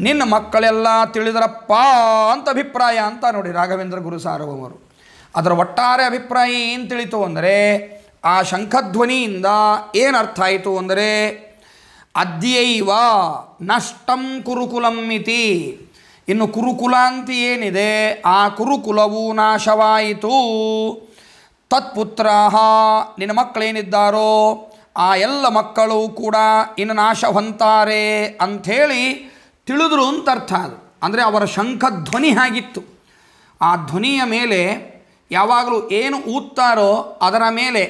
ನಿನ್ನ ಮಕ್ಕಳೆಲ್ಲ ತಿಳಿದರಪ್ಪ ಅಂತ ಅಭಿಪ್ರಾಯ ಅಂತ ನೋಡಿ ರಾಘವೇಂದ್ರ ಗುರು ಸಾರ್ವಭೌಮರು ಅದರ ಒಟ್ಟಾರೆ ಅಭಿಪ್ರಾಯ ಏನು ತಿಳಿತು ಅಂದರೆ ಆ ಶಂಖಧ್ವನಿಯಿಂದ ಏನರ್ಥ ಆಯಿತು ಅಂದರೆ ಅದ್ಯೈವ ನಷ್ಟಂ ಕುರುಕುಲಂ ಇತಿ ಇನ್ನು ಕುರುಕುಲ ಅಂತ ಏನಿದೆ ಆ ಕುರುಕುಲವು ನಾಶವಾಯಿತು ತತ್ಪುತ್ರ ನಿನ್ನ ಮಕ್ಕಳೇನಿದ್ದಾರೋ ಆ ಎಲ್ಲ ಮಕ್ಕಳು ಕೂಡ ಇನ್ನು ನಾಶ ಹೊಂತಾರೆ ಅಂಥೇಳಿ ತಿಳಿದ್ರು ಅಂತ ಅರ್ಥ ಅದು ಅಂದರೆ ಅವರ ಶಂಖಧ್ವನಿ ಆಗಿತ್ತು ಆ ಧ್ವನಿಯ ಮೇಲೆ ಯಾವಾಗಲೂ ಏನು ಊದ್ತಾರೋ ಅದರ ಮೇಲೆ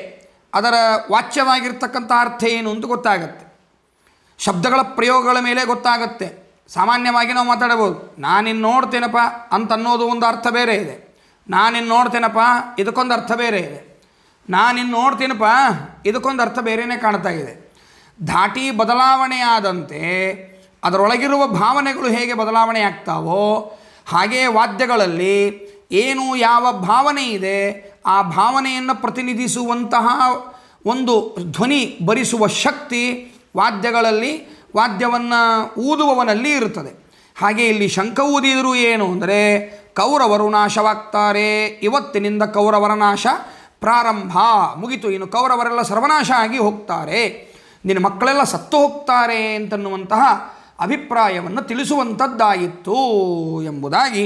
ಅದರ ವಾಚ್ಯವಾಗಿರ್ತಕ್ಕಂಥ ಅರ್ಥ ಏನು ಅಂತ ಗೊತ್ತಾಗತ್ತೆ ಶಬ್ದಗಳ ಪ್ರಯೋಗಗಳ ಮೇಲೆ ಗೊತ್ತಾಗುತ್ತೆ ಸಾಮಾನ್ಯವಾಗಿ ನಾವು ಮಾತಾಡ್ಬೋದು ನಾನಿನ್ನು ನೋಡ್ತೇನಪ್ಪ ಅಂತನ್ನೋದು ಒಂದು ಅರ್ಥ ಬೇರೆ ಇದೆ ನಾನಿನ್ನು ನೋಡ್ತೇನಪ್ಪ ಇದಕ್ಕೊಂದು ಅರ್ಥ ಬೇರೆ ಇದೆ ನಾನಿನ್ನು ನೋಡ್ತೇನಪ್ಪ ಇದಕ್ಕೊಂದು ಅರ್ಥ ಬೇರೆಯೇ ಕಾಣ್ತಾ ಇದೆ ಧಾಟಿ ಬದಲಾವಣೆಯಾದಂತೆ ಅದರೊಳಗಿರುವ ಭಾವನೆಗಳು ಹೇಗೆ ಬದಲಾವಣೆ ಆಗ್ತಾವೋ ಹಾಗೆಯೇ ವಾದ್ಯಗಳಲ್ಲಿ ಏನು ಯಾವ ಭಾವನೆ ಇದೆ ಆ ಭಾವನೆಯನ್ನು ಪ್ರತಿನಿಧಿಸುವಂತಹ ಒಂದು ಧ್ವನಿ ಭರಿಸುವ ಶಕ್ತಿ ವಾದ್ಯಗಳಲ್ಲಿ ವಾದ್ಯವನ್ನು ಊದುವವನಲ್ಲಿ ಇರುತ್ತದೆ ಹಾಗೆ ಇಲ್ಲಿ ಶಂಖ ಊದಿದರೂ ಏನು ಅಂದರೆ ಕೌರವರು ನಾಶವಾಗ್ತಾರೆ ಇವತ್ತಿನಿಂದ ಕೌರವರ ನಾಶ ಪ್ರಾರಂಭ ಮುಗಿತು ಇನ್ನು ಕೌರವರೆಲ್ಲ ಸರ್ವನಾಶ ಆಗಿ ಹೋಗ್ತಾರೆ ನಿನ್ನ ಮಕ್ಕಳೆಲ್ಲ ಸತ್ತು ಹೋಗ್ತಾರೆ ಅಂತನ್ನುವಂತಹ ಅಭಿಪ್ರಾಯವನ್ನು ತಿಳಿಸುವಂಥದ್ದಾಗಿತ್ತು ಎಂಬುದಾಗಿ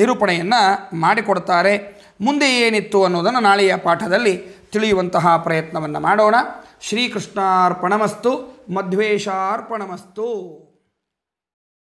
ನಿರೂಪಣೆಯನ್ನು ಮಾಡಿಕೊಡ್ತಾರೆ ಮುಂದೆ ಏನಿತ್ತು ಅನ್ನೋದನ್ನು ನಾಳೆಯ ಪಾಠದಲ್ಲಿ ತಿಳಿಯುವಂತಹ ಪ್ರಯತ್ನವನ್ನು ಮಾಡೋಣ ಶ್ರೀಕೃಷ್ಣಾರ್ಪಣಮಸ್ತು मध्वेशार्पणमस्तु